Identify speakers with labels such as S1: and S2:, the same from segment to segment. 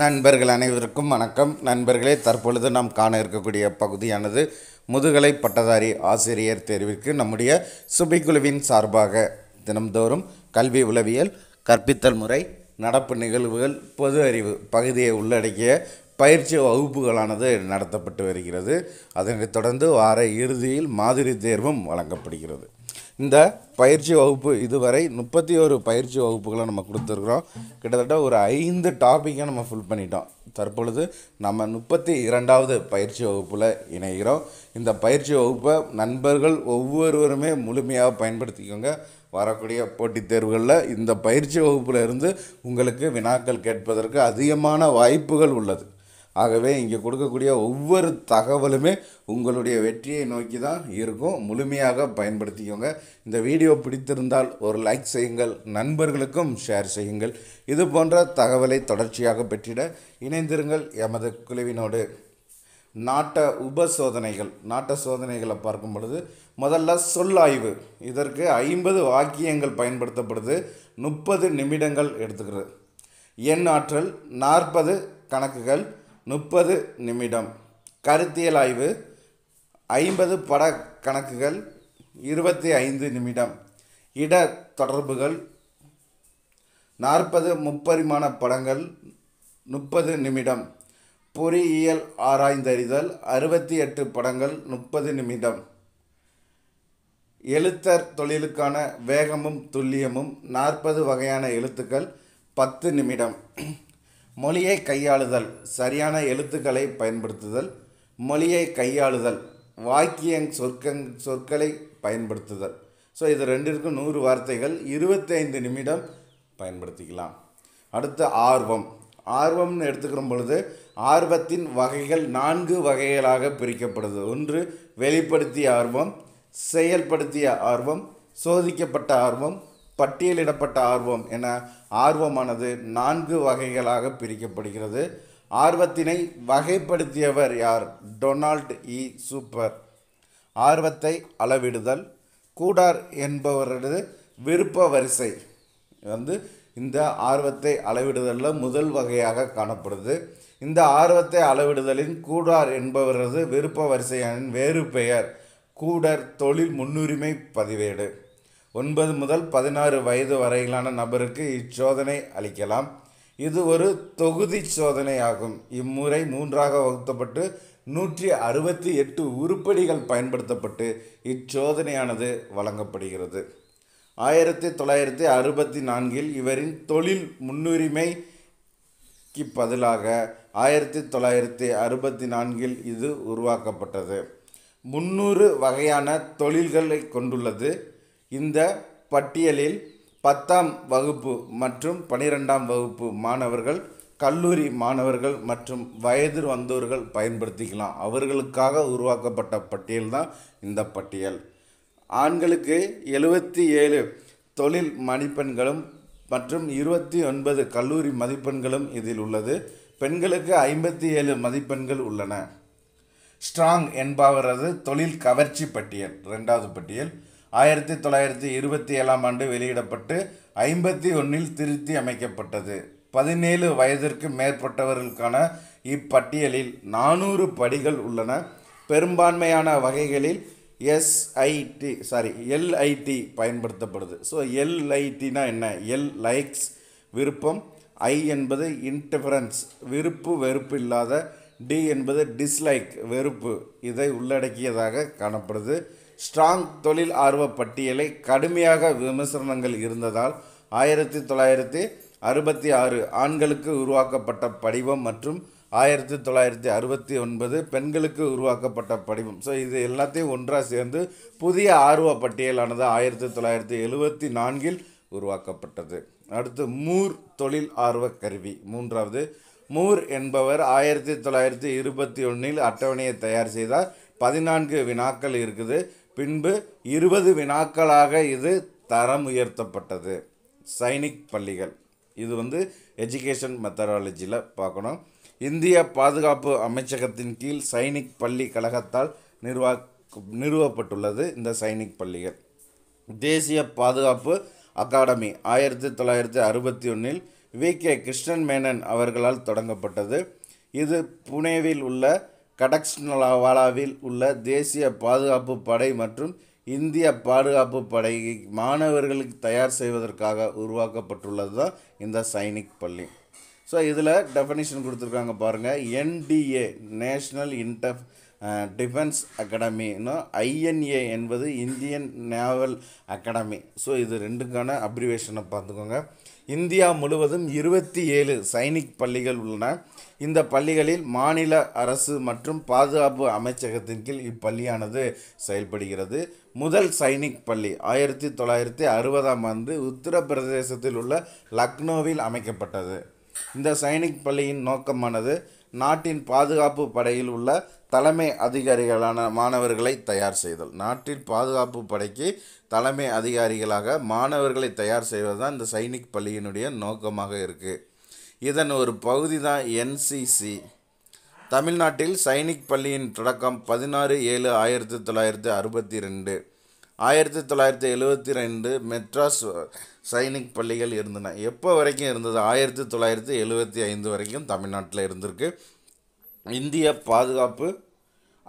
S1: நண்பர்கள் அனைவருக்கும் வணக்கம் நண்பர்களே தற்பொழுது நாம் காண இருக்கக்கூடிய பகுதியானது முதுகலை பட்டதாரி ஆசிரியர் தேர்விற்கு நம்முடைய சுபிக்குழுவின் சார்பாக தினம்தோறும் கல்வி உளவியல் கற்பித்தல் முறை நடப்பு நிகழ்வுகள் பொது அறிவு பகுதியை உள்ளடக்கிய பயிற்சி வகுப்புகளானது நடத்தப்பட்டு வருகிறது அதனைத் தொடர்ந்து வார இறுதியில் மாதிரி தேர்வும் வழங்கப்படுகிறது இந்த பயிற்சி வகுப்பு இதுவரை முப்பத்தி ஒரு பயிற்சி வகுப்புகளை நம்ம கொடுத்துருக்குறோம் கிட்டத்தட்ட ஒரு ஐந்து டாப்பிக்கை நம்ம ஃபுல் பண்ணிட்டோம் தற்பொழுது நம்ம முப்பத்தி இரண்டாவது பயிற்சி வகுப்பில் இணைகிறோம் இந்த பயிற்சி வகுப்பை நண்பர்கள் ஒவ்வொருவருமே முழுமையாக பயன்படுத்திக்கோங்க வரக்கூடிய போட்டித் தேர்வுகளில் இந்த பயிற்சி வகுப்பில் இருந்து உங்களுக்கு வினாக்கள் கேட்பதற்கு அதிகமான வாய்ப்புகள் உள்ளது ஆகவே இங்கே கொடுக்கக்கூடிய ஒவ்வொரு தகவலுமே உங்களுடைய வெற்றியை நோக்கி தான் இருக்கும் முழுமையாக பயன்படுத்திக்கோங்க இந்த வீடியோ பிடித்திருந்தால் ஒரு லைக் செய்யுங்கள் நண்பர்களுக்கும் ஷேர் செய்யுங்கள் இது போன்ற தகவலை தொடர்ச்சியாக பெற்றிட இணைந்திருங்கள் எமது குழுவினோடு நாட்ட உப சோதனைகள் நாட்ட சோதனைகளை பார்க்கும் பொழுது முதல்ல சொல்லாய்வு இதற்கு ஐம்பது வாக்கியங்கள் பயன்படுத்தப்படுது முப்பது நிமிடங்கள் எடுத்துக்கிறது எண் ஆற்றல் நாற்பது கணக்குகள் முப்பது நிமிடம் கருத்தியல் ஆய்வு ஐம்பது பட கணக்குகள் இருபத்தி ஐந்து நிமிடம் இட தொடர்புகள் நாற்பது முப்பரிமாண படங்கள் முப்பது நிமிடம் பொறியியல் ஆராய்ந்தறிதல் அறுபத்தி எட்டு படங்கள் முப்பது நிமிடம் எழுத்தர் தொழிலுக்கான வேகமும் துல்லியமும் நாற்பது வகையான எழுத்துக்கள் பத்து நிமிடம் மொழியை கையாளுதல் சரியான எழுத்துக்களை பயன்படுத்துதல் மொழியை கையாளுதல் வாக்கியங் சொற்கங் சொற்களை பயன்படுத்துதல் ஸோ இது ரெண்டிற்கும் நூறு வார்த்தைகள் இருபத்தைந்து நிமிடம் பயன்படுத்திக்கலாம் அடுத்து ஆர்வம் ஆர்வம்னு எடுத்துக்கிற பொழுது ஆர்வத்தின் வகைகள் நான்கு வகைகளாக பிரிக்கப்படுது ஒன்று வெளிப்படுத்திய ஆர்வம் செயல்படுத்திய ஆர்வம் சோதிக்கப்பட்ட ஆர்வம் பட்டியலிடப்பட்ட ஆர்வம் என ஆர்வமானது நான்கு வகைகளாக பிரிக்கப்படுகிறது ஆர்வத்தினை வகைப்படுத்தியவர் யார் டொனால்ட் இ சூப்பர் ஆர்வத்தை அளவிடுதல் கூடார் என்பவரது விருப்ப வரிசை வந்து இந்த ஆர்வத்தை அளவிடுதலில் முதல் வகையாக காணப்படுது இந்த ஆர்வத்தை அளவிடுதலின் கூடார் என்பவரது விருப்ப வரிசையின் வேறு பெயர் கூடர் தொழில் முன்னுரிமை பதிவேடு ஒன்பது முதல் பதினாறு வயது வரையிலான நபருக்கு இச்சோதனை அளிக்கலாம் இது ஒரு தொகுதி சோதனை ஆகும் இம்முறை மூன்றாக வகுத்தப்பட்டு நூற்றி அறுபத்தி எட்டு உருப்படிகள் பயன்படுத்தப்பட்டு இச்சோதனையானது வழங்கப்படுகிறது ஆயிரத்தி தொள்ளாயிரத்தி அறுபத்தி நான்கில் இவரின் தொழில் முன்னுரிமைக்கு பதிலாக ஆயிரத்தி தொள்ளாயிரத்தி அறுபத்தி நான்கில் இது உருவாக்கப்பட்டது முன்னூறு வகையான தொழில்களை கொண்டுள்ளது இந்த பட்டியலில் பத்தாம் வகுப்பு மற்றும் பனிரெண்டாம் வகுப்பு மாணவர்கள் கல்லூரி மாணவர்கள் மற்றும் வயது வந்தோர்கள் பயன்படுத்திக்கலாம் அவர்களுக்காக உருவாக்கப்பட்ட பட்டியல் தான் இந்த பட்டியல் ஆண்களுக்கு எழுபத்தி ஏழு தொழில் மதிப்பெண்களும் மற்றும் இருபத்தி ஒன்பது கல்லூரி மதிப்பெண்களும் இதில் உள்ளது பெண்களுக்கு ஐம்பத்தி ஏழு மதிப்பெண்கள் உள்ளன ஸ்ட்ராங் என்பவரது தொழில் கவர்ச்சி பட்டியல் ரெண்டாவது பட்டியல் ஆயிரத்தி தொள்ளாயிரத்தி இருபத்தி ஏழாம் ஆண்டு வெளியிடப்பட்டு ஐம்பத்தி ஒன்றில் திருத்தி அமைக்கப்பட்டது பதினேழு வயதிற்கு மேற்பட்டவர்களுக்கான இப்பட்டியலில் நானூறு படிகள் உள்ளன பெரும்பான்மையான வகைகளில் எஸ்ஐடி சாரி எல்ஐடி பயன்படுத்தப்படுது ஸோ எல்ஐடினா என்ன எல் லைக்ஸ் விருப்பம் ஐ என்பது இன்டிஃபரன்ஸ் விருப்பு வெறுப்பு இல்லாத டி என்பது டிஸ்லைக் வெறுப்பு இதை உள்ளடக்கியதாக காணப்படுது ஸ்ட்ராங் தொழில் ஆர்வ பட்டியலை கடுமையாக விமர்சனங்கள் இருந்ததால் ஆயிரத்தி தொள்ளாயிரத்தி அறுபத்தி ஆறு ஆண்களுக்கு உருவாக்கப்பட்ட படிவம் மற்றும் ஆயிரத்தி தொள்ளாயிரத்தி அறுபத்தி ஒன்பது பெண்களுக்கு உருவாக்கப்பட்ட படிவம் ஸோ இது எல்லாத்தையும் ஒன்றாக சேர்ந்து புதிய ஆர்வ பட்டியலானது ஆயிரத்தி தொள்ளாயிரத்தி எழுபத்தி நான்கில் உருவாக்கப்பட்டது அடுத்து மூர் தொழில் ஆர்வ கருவி மூன்றாவது மூர் என்பவர் ஆயிரத்தி தொள்ளாயிரத்தி இருபத்தி ஒன்றில் அட்டவணையை தயார் செய்தார் பதினான்கு வினாக்கள் இருக்குது பின்பு இருபது வினாக்களாக இது தரம் உயர்த்தப்பட்டது சைனிக் பள்ளிகள் இது வந்து எஜுகேஷன் மெத்தடாலஜியில் பார்க்கணும் இந்திய பாதுகாப்பு அமைச்சகத்தின் கீழ் சைனிக் பள்ளி கழகத்தால் நிர்வா நிறுவப்பட்டுள்ளது இந்த சைனிக் பள்ளிகள் தேசிய பாதுகாப்பு அகாடமி ஆயிரத்தி தொள்ளாயிரத்தி அறுபத்தி ஒன்றில் வி கே கிருஷ்ணன் மேனன் அவர்களால் தொடங்கப்பட்டது இது புனேவில் உள்ள கடக்ஸ்னலாவாலாவில் உள்ள தேசிய பாதுகாப்பு படை மற்றும் இந்திய பாதுகாப்பு படையை மாணவர்களுக்கு தயார் செய்வதற்காக உருவாக்கப்பட்டுள்ளது தான் இந்த சைனிக் பள்ளி ஸோ இதில் டெஃபனிஷன் கொடுத்துருக்காங்க பாருங்கள் என்டிஏ நேஷ்னல் இன்டர் டிஃபென்ஸ் அகாடமின்னா ஐஎன்ஏ என்பது இந்தியன் நேவல் அகாடமி ஸோ இது ரெண்டுக்கான அப்ரிவேஷனை பார்த்துக்கோங்க இந்தியா முழுவதும் இருபத்தி ஏழு சைனிக் பள்ளிகள் உள்ளன இந்த பள்ளிகளில் மாநில அரசு மற்றும் பாதுகாப்பு அமைச்சகத்தின் கீழ் இப்பள்ளியானது செயல்படுகிறது முதல் சைனிக் பள்ளி ஆயிரத்தி தொள்ளாயிரத்தி அறுபதாம் ஆண்டு உத்தரப்பிரதேசத்தில் உள்ள லக்னோவில் அமைக்கப்பட்டது இந்த சைனிக் பள்ளியின் நோக்கமானது நாட்டின் பாதுகாப்பு படையில் உள்ள தலைமை அதிகாரிகளான மாணவர்களை தயார் செய்தல் நாட்டின் பாதுகாப்பு படைக்கு தலைமை அதிகாரிகளாக மாணவர்களை தயார் செய்வது தான் இந்த சைனிக் பள்ளியினுடைய நோக்கமாக இருக்குது இதன் ஒரு பகுதி தான் என்சிசி தமிழ்நாட்டில் சைனிக் பள்ளியின் தொடக்கம் பதினாறு ஏழு ஆயிரத்தி தொள்ளாயிரத்தி அறுபத்தி ரெண்டு ஆயிரத்தி தொள்ளாயிரத்தி எழுபத்தி ரெண்டு மெட்ராஸ் சைனிக் பள்ளிகள் இருந்தன எப்போ வரைக்கும் இருந்தது ஆயிரத்தி தொள்ளாயிரத்தி எழுபத்தி ஐந்து வரைக்கும் தமிழ்நாட்டில் இருந்திருக்கு இந்திய பாதுகாப்பு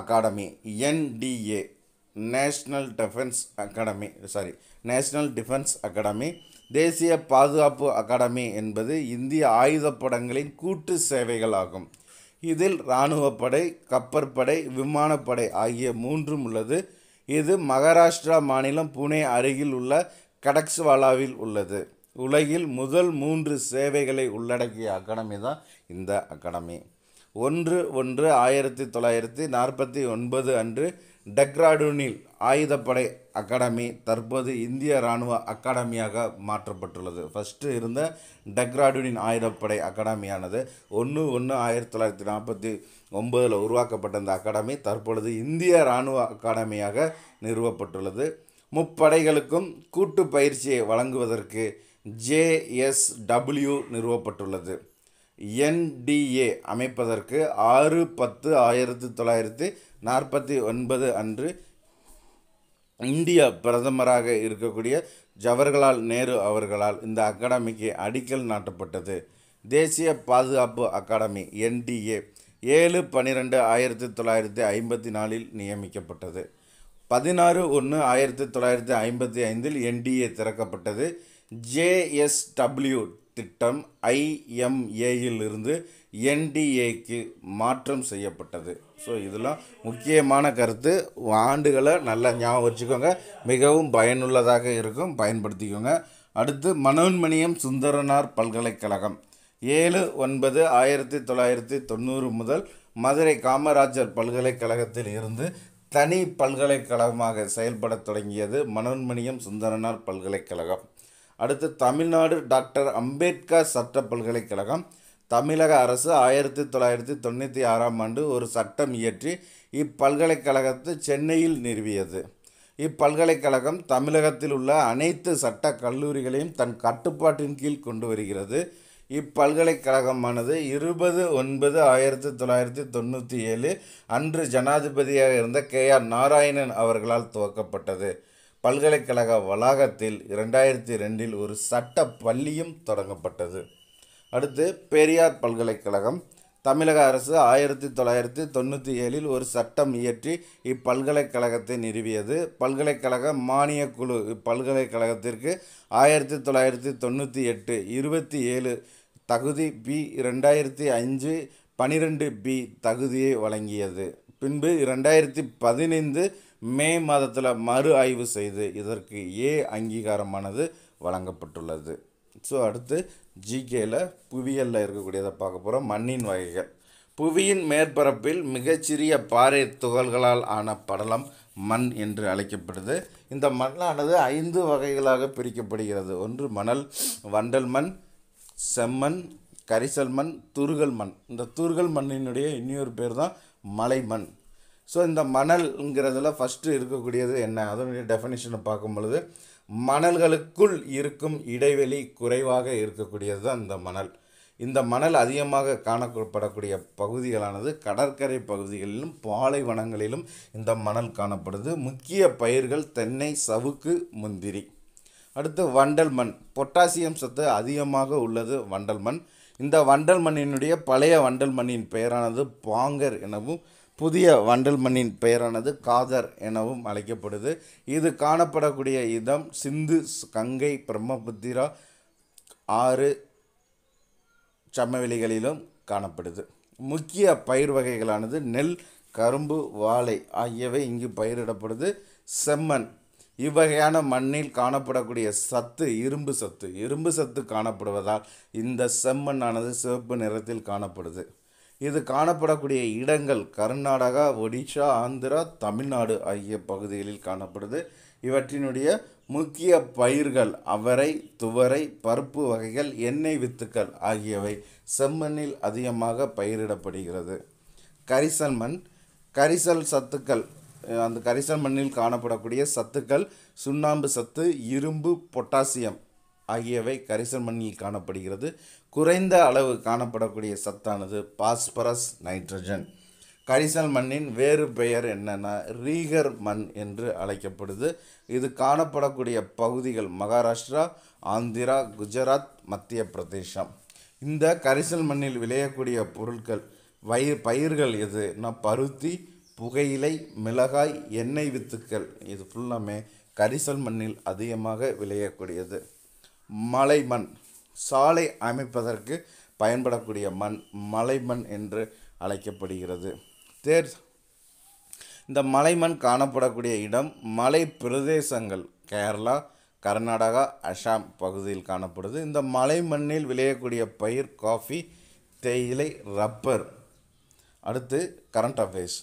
S1: academy NDA national defence academy sorry national defence academy தேசிய பாதுகாப்பு அகாடமி என்பது இந்திய ஆயுதப்படங்களின் கூட்டு சேவைகள் ஆகும் இதில் இராணுவப்படை கப்பற்படை விமானப்படை ஆகிய மூன்றும் உள்ளது இது மகாராஷ்டிரா மாநிலம் புனே அருகில் உள்ள கடக்ஸ்வாலாவில் உள்ளது உலகில் முதல் மூன்று சேவைகளை உள்ளடக்கிய அகாடமி தான் இந்த அகாடமி ஒன்று ஒன்று ஆயிரத்தி தொள்ளாயிரத்தி நாற்பத்தி ஒன்பது அன்று டெக்ராடூனில் ஆயுதப்படை அகாடமி தற்போது இந்திய இராணுவ அகாடமியாக மாற்றப்பட்டுள்ளது ஃபஸ்ட்டு இருந்த டெக்ராடூனின் ஆயுதப்படை அகாடமியானது ஒன்று ஒன்று ஆயிரத்தி தொள்ளாயிரத்தி நாற்பத்தி ஒம்பதில் உருவாக்கப்பட்ட இந்த அகாடமி தற்பொழுது இந்திய இராணுவ அகாடமியாக நிறுவப்பட்டுள்ளது முப்படைகளுக்கும் கூட்டு பயிற்சியை வழங்குவதற்கு ஜேஎஸ்டபிள்யூ நிறுவப்பட்டுள்ளது என்டிஏ அமைப்பதற்கு ஆறு பத்து ஆயிரத்தி தொள்ளாயிரத்தி நாற்பத்தி ஒன்பது அன்று இந்திய பிரதமராக இருக்கக்கூடிய ஜவஹர்லால் நேரு அவர்களால் இந்த அகாடமிக்கு அடிக்கல் நாட்டப்பட்டது தேசிய பாதுகாப்பு அகாடமி என்டிஏ ஏழு பன்னிரெண்டு ஆயிரத்தி தொள்ளாயிரத்தி ஐம்பத்தி நாலில் நியமிக்கப்பட்டது பதினாறு ஒன்று ஆயிரத்தி தொள்ளாயிரத்தி ஐம்பத்தி ஐந்தில் என்டிஏ திறக்கப்பட்டது ஜேஎஸ்டபிள்யூ திட்டம் ஐஎம்ஏயிலிருந்து என்டிஏக்கு மாற்றம் செய்யப்பட்டது ஸோ இதெல்லாம் முக்கியமான கருத்து ஆண்டுகளை நல்லா ஞாபகம் வச்சுக்கோங்க மிகவும் பயனுள்ளதாக இருக்கும் பயன்படுத்திக்கோங்க அடுத்து மனோன்மணியம் சுந்தரனார் பல்கலைக்கழகம் ஏழு ஒன்பது ஆயிரத்தி தொள்ளாயிரத்தி தொண்ணூறு முதல் மதுரை காமராஜர் பல்கலைக்கழகத்தில் இருந்து தனி பல்கலைக்கழகமாக செயல்பட தொடங்கியது மனோன்மணியம் சுந்தரனார் பல்கலைக்கழகம் அடுத்து தமிழ்நாடு டாக்டர் அம்பேத்கர் சட்ட பல்கலைக்கழகம் தமிழக அரசு ஆயிரத்தி தொள்ளாயிரத்தி தொண்ணூற்றி ஆறாம் ஆண்டு ஒரு சட்டம் இயற்றி இப்பல்கலைக்கழகத்தை சென்னையில் நிறுவியது இப்பல்கலைக்கழகம் தமிழகத்தில் உள்ள அனைத்து சட்ட கல்லூரிகளையும் தன் கட்டுப்பாட்டின் கீழ் கொண்டு வருகிறது இப்பல்கலைக்கழகமானது இருபது ஒன்பது ஆயிரத்தி தொள்ளாயிரத்தி தொண்ணூற்றி ஏழு அன்று ஜனாதிபதியாக இருந்த கே ஆர் நாராயணன் அவர்களால் துவக்கப்பட்டது பல்கலைக்கழக வளாகத்தில் இரண்டாயிரத்தி ரெண்டில் ஒரு சட்ட பள்ளியும் தொடங்கப்பட்டது அடுத்து பெரியார் பல்கலைக்கழகம் தமிழக அரசு ஆயிரத்தி தொள்ளாயிரத்தி தொண்ணூற்றி ஏழில் ஒரு சட்டம் இயற்றி இப்பல்கலைக்கழகத்தை நிறுவியது பல்கலைக்கழக மானியக் குழு இப்பல்கலைக்கழகத்திற்கு ஆயிரத்தி தொள்ளாயிரத்தி தொண்ணூற்றி எட்டு இருபத்தி ஏழு தகுதி பி ரெண்டாயிரத்தி அஞ்சு பனிரெண்டு பி தகுதியை வழங்கியது பின்பு ரெண்டாயிரத்தி பதினைந்து மே மாதத்தில் மறு ஆய்வு செய்து இதற்கு ஏ அங்கீகாரமானது வழங்கப்பட்டுள்ளது ஸோ அடுத்து ஜிகேயில் புவியலில் இருக்கக்கூடியதை பார்க்க போகிறோம் மண்ணின் வகைகள் புவியின் மேற்பரப்பில் மிகச்சிறிய பாறை துகள்களால் ஆன படலம் மண் என்று அழைக்கப்படுது இந்த மண்ணானது ஐந்து வகைகளாக பிரிக்கப்படுகிறது ஒன்று மணல் வண்டல் மண் செம்மண் கரிசல் மண் துருகல் மண் இந்த துருகல் மண்ணினுடைய இன்னொரு பேர் தான் மலை மண் ஸோ இந்த மணல்ங்கிறதுல ஃபஸ்ட்டு இருக்கக்கூடியது என்ன அதனுடைய டெஃபனிஷனை பார்க்கும் பொழுது மணல்களுக்குள் இருக்கும் இடைவெளி குறைவாக இருக்கக்கூடியது தான் இந்த மணல் இந்த மணல் அதிகமாக காணப்படக்கூடிய பகுதிகளானது கடற்கரை பகுதிகளிலும் பாலைவனங்களிலும் இந்த மணல் காணப்படுது முக்கிய பயிர்கள் தென்னை சவுக்கு முந்திரி அடுத்து வண்டல் மண் பொட்டாசியம் சத்து அதிகமாக உள்ளது வண்டல் மண் இந்த வண்டல் மண்ணினுடைய பழைய வண்டல் மண்ணின் பெயரானது பாங்கர் எனவும் புதிய வண்டல் மண்ணின் பெயரானது காதர் எனவும் அழைக்கப்படுது இது காணப்படக்கூடிய இடம் சிந்து கங்கை பிரம்மபுத்திரா ஆறு சமவெளிகளிலும் காணப்படுது முக்கிய பயிர் வகைகளானது நெல் கரும்பு வாழை ஆகியவை இங்கு பயிரிடப்படுது செம்மண் இவ்வகையான மண்ணில் காணப்படக்கூடிய சத்து இரும்பு சத்து இரும்பு சத்து காணப்படுவதால் இந்த செம்மண்ணானது சிவப்பு நிறத்தில் காணப்படுது இது காணப்படக்கூடிய இடங்கள் கர்நாடகா ஒடிஷா ஆந்திரா தமிழ்நாடு ஆகிய பகுதிகளில் காணப்படுது இவற்றினுடைய முக்கிய பயிர்கள் அவரை துவரை பருப்பு வகைகள் எண்ணெய் வித்துக்கள் ஆகியவை செம்மண்ணில் அதிகமாக பயிரிடப்படுகிறது கரிசல் மண் கரிசல் சத்துக்கள் அந்த கரிசல் மண்ணில் காணப்படக்கூடிய சத்துக்கள் சுண்ணாம்பு சத்து இரும்பு பொட்டாசியம் ஆகியவை கரிசல் மண்ணில் காணப்படுகிறது குறைந்த அளவு காணப்படக்கூடிய சத்தானது பாஸ்பரஸ் நைட்ரஜன் கரிசல் மண்ணின் வேறு பெயர் என்னென்னா ரீகர் மண் என்று அழைக்கப்படுது இது காணப்படக்கூடிய பகுதிகள் மகாராஷ்டிரா ஆந்திரா குஜராத் மத்திய பிரதேசம் இந்த கரிசல் மண்ணில் விளையக்கூடிய பொருட்கள் வய பயிர்கள் எதுனா பருத்தி புகையிலை மிளகாய் எண்ணெய் வித்துக்கள் இது ஃபுல்லாமே கரிசல் மண்ணில் அதிகமாக விளையக்கூடியது மலை மண் சாலை அமைப்பதற்கு பயன்படக்கூடிய மண் மலைமண் என்று அழைக்கப்படுகிறது தேர் இந்த மலைமண் காணப்படக்கூடிய இடம் மலை பிரதேசங்கள் கேரளா கர்நாடகா அசாம் பகுதியில் காணப்படுது இந்த மலை மண்ணில் விளையக்கூடிய பயிர் காஃபி தேயிலை ரப்பர் அடுத்து கரண்ட் அஃபேர்ஸ்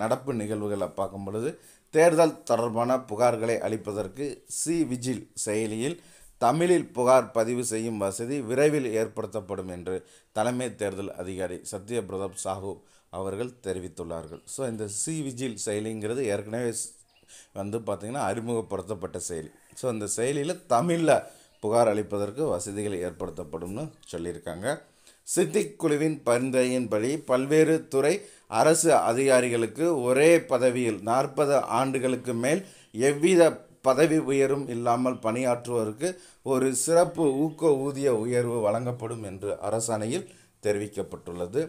S1: நடப்பு நிகழ்வுகளை பார்க்கும் பொழுது தேர்தல் தொடர்பான புகார்களை அளிப்பதற்கு சி விஜில் செயலியில் தமிழில் புகார் பதிவு செய்யும் வசதி விரைவில் ஏற்படுத்தப்படும் என்று தலைமை தேர்தல் அதிகாரி சத்யபிரதாப் சாஹூ அவர்கள் தெரிவித்துள்ளார்கள் ஸோ இந்த சி விஜில் செயலிங்கிறது ஏற்கனவே வந்து பார்த்திங்கன்னா அறிமுகப்படுத்தப்பட்ட செயலி ஸோ அந்த செயலியில் தமிழில் புகார் அளிப்பதற்கு வசதிகள் ஏற்படுத்தப்படும்னு சொல்லியிருக்காங்க சித்திக் குழுவின் பரிந்துரையின்படி பல்வேறு துறை அரசு அதிகாரிகளுக்கு ஒரே பதவியில் நாற்பது ஆண்டுகளுக்கு மேல் எவ்வித பதவி உயரும் இல்லாமல் பணியாற்றுவோருக்கு ஒரு சிறப்பு ஊக்க ஊதிய உயர்வு வழங்கப்படும் என்று அரசாணையில் தெரிவிக்கப்பட்டுள்ளது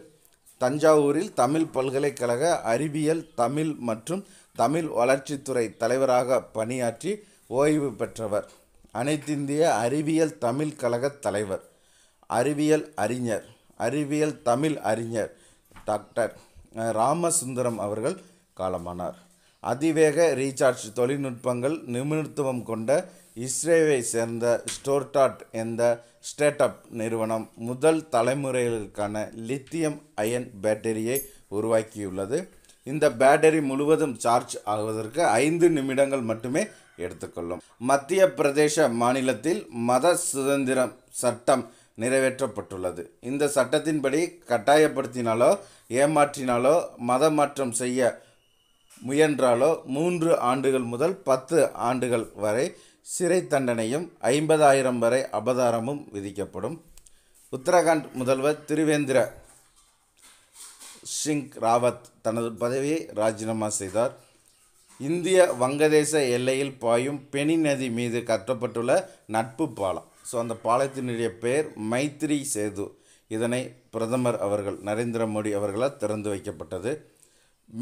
S1: தஞ்சாவூரில் தமிழ் பல்கலைக்கழக அறிவியல் தமிழ் மற்றும் தமிழ் வளர்ச்சித்துறை தலைவராக பணியாற்றி ஓய்வு பெற்றவர் அனைத்திந்திய அறிவியல் தமிழ் கழக தலைவர் அறிவியல் அறிஞர் அறிவியல் தமிழ் அறிஞர் டாக்டர் ராமசுந்தரம் அவர்கள் காலமானார் அதிவேக ரீசார்ஜ் தொழில்நுட்பங்கள் நிபுணத்துவம் கொண்ட இஸ்ரேவை சேர்ந்த ஸ்டோர்டாட் என்ற ஸ்டேட் அப் நிறுவனம் முதல் தலைமுறைகளுக்கான லித்தியம் அயன் பேட்டரியை உருவாக்கியுள்ளது இந்த பேட்டரி முழுவதும் சார்ஜ் ஆகுவதற்கு ஐந்து நிமிடங்கள் மட்டுமே எடுத்துக்கொள்ளும் மத்திய பிரதேச மாநிலத்தில் மத சுதந்திரம் சட்டம் நிறைவேற்றப்பட்டுள்ளது இந்த சட்டத்தின்படி கட்டாயப்படுத்தினாலோ ஏமாற்றினாலோ மத மாற்றம் செய்ய முயன்றாலோ மூன்று ஆண்டுகள் முதல் பத்து ஆண்டுகள் வரை சிறை தண்டனையும் ஐம்பதாயிரம் வரை அபதாரமும் விதிக்கப்படும் உத்தரகாண்ட் முதல்வர் திரிவேந்திர சிங் ராவத் தனது பதவியை ராஜினாமா செய்தார் இந்திய வங்கதேச எல்லையில் பாயும் பெனி நதி மீது கட்டப்பட்டுள்ள நட்பு பாலம் ஸோ அந்த பாலத்தினுடைய பெயர் மைத்ரி சேது இதனை பிரதமர் அவர்கள் நரேந்திர மோடி அவர்களால் திறந்து வைக்கப்பட்டது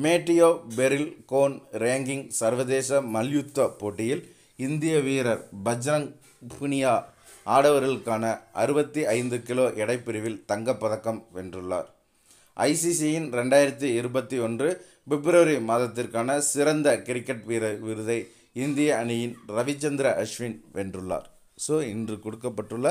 S1: மேட்டியோ பெரில் கோன் ரேங்கிங் சர்வதேச மல்யுத்த போட்டியில் இந்திய வீரர் பஜ்ரங் புனியா ஆடவர்களுக்கான அறுபத்தி ஐந்து கிலோ எடைப்பிரிவில் தங்கப்பதக்கம் வென்றுள்ளார் ஐசிசியின் ரெண்டாயிரத்தி இருபத்தி ஒன்று பிப்ரவரி மாதத்திற்கான சிறந்த கிரிக்கெட் வீரர் விருதை இந்திய அணியின் ரவிச்சந்திர அஸ்வின் வென்றுள்ளார் ஸோ இன்று கொடுக்கப்பட்டுள்ள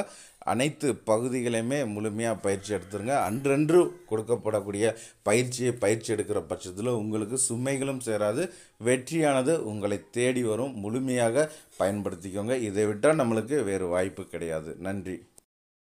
S1: அனைத்து பகுதிகளையுமே முழுமையாக பயிற்சி எடுத்துருங்க அன்றன்று கொடுக்கப்படக்கூடிய பயிற்சியை பயிற்சி எடுக்கிற பட்சத்தில் உங்களுக்கு சுமைகளும் சேராது வெற்றியானது உங்களை தேடி வரும் முழுமையாக பயன்படுத்திக்கோங்க இதை விட்டால் நம்மளுக்கு வேறு வாய்ப்பு கிடையாது நன்றி